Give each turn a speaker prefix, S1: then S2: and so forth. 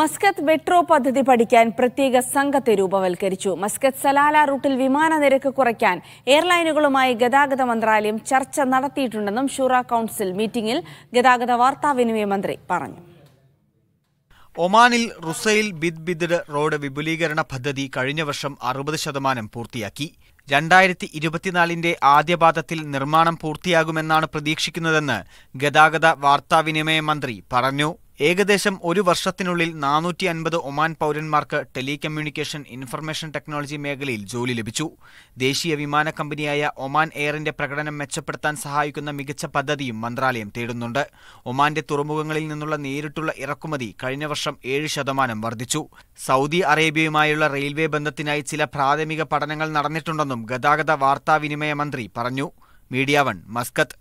S1: Muscat metro പദ്ധതി പഠിക്കാൻ പ്രത്യേക സംഘത്തെ രൂപവൽക്കരിച്ചു മസ്കത്ത് സലാല റൂട്ടിൽ വിമാന നിരക്ക് കുറയ്ക്കാൻ എയർലൈനുകളുമായി ഗതാഗത മന്ത്രാലയം ചർച്ച നടത്തിയിട്ടുണ്ടെന്നും ഷൂറ കൗൺസിൽ മീറ്റിംഗിൽ ഗതാഗത വാർത്താവിനിമയ മന്ത്രി പറഞ്ഞു
S2: ഒമാനിൽ റുസൈൽ ബിദ് ബിദ്ഡ് റോഡ് വിപുലീകരണ പദ്ധതി കഴിഞ്ഞ വർഷം അറുപത് ശതമാനം പൂർത്തിയാക്കി രണ്ടായിരത്തി ഇരുപത്തിനാലിന്റെ ആദ്യപാദത്തിൽ നിർമ്മാണം പൂർത്തിയാകുമെന്നാണ് പ്രതീക്ഷിക്കുന്നതെന്ന് ഗതാഗത വാർത്താവിനിമയ മന്ത്രി പറഞ്ഞു ഏകദേശം ഒരു വർഷത്തിനുള്ളിൽ നാനൂറ്റി അൻപത് ഒമാൻ പൗരന്മാർക്ക് ടെലികമ്മ്യൂണിക്കേഷൻ ഇൻഫർമേഷൻ ടെക്നോളജി മേഖലയിൽ ജോലി ലഭിച്ചു ദേശീയ വിമാന കമ്പനിയായ ഒമാൻ എയറിന്റെ പ്രകടനം മെച്ചപ്പെടുത്താൻ സഹായിക്കുന്ന മികച്ച പദ്ധതിയും മന്ത്രാലയം തേടുന്നുണ്ട് ഒമാന്റെ തുറമുഖങ്ങളിൽ നിന്നുള്ള നേരിട്ടുള്ള ഇറക്കുമതി കഴിഞ്ഞ വർഷം ഏഴ് ശതമാനം വർദ്ധിച്ചു സൗദി അറേബ്യയുമായുള്ള റെയിൽവേ ബന്ധത്തിനായി ചില പ്രാഥമിക പഠനങ്ങൾ നടന്നിട്ടുണ്ടെന്നും ഗതാഗത വാർത്താവിനിമയ മന്ത്രി പറഞ്ഞു മീഡിയ വൺ മസ്കത്ത്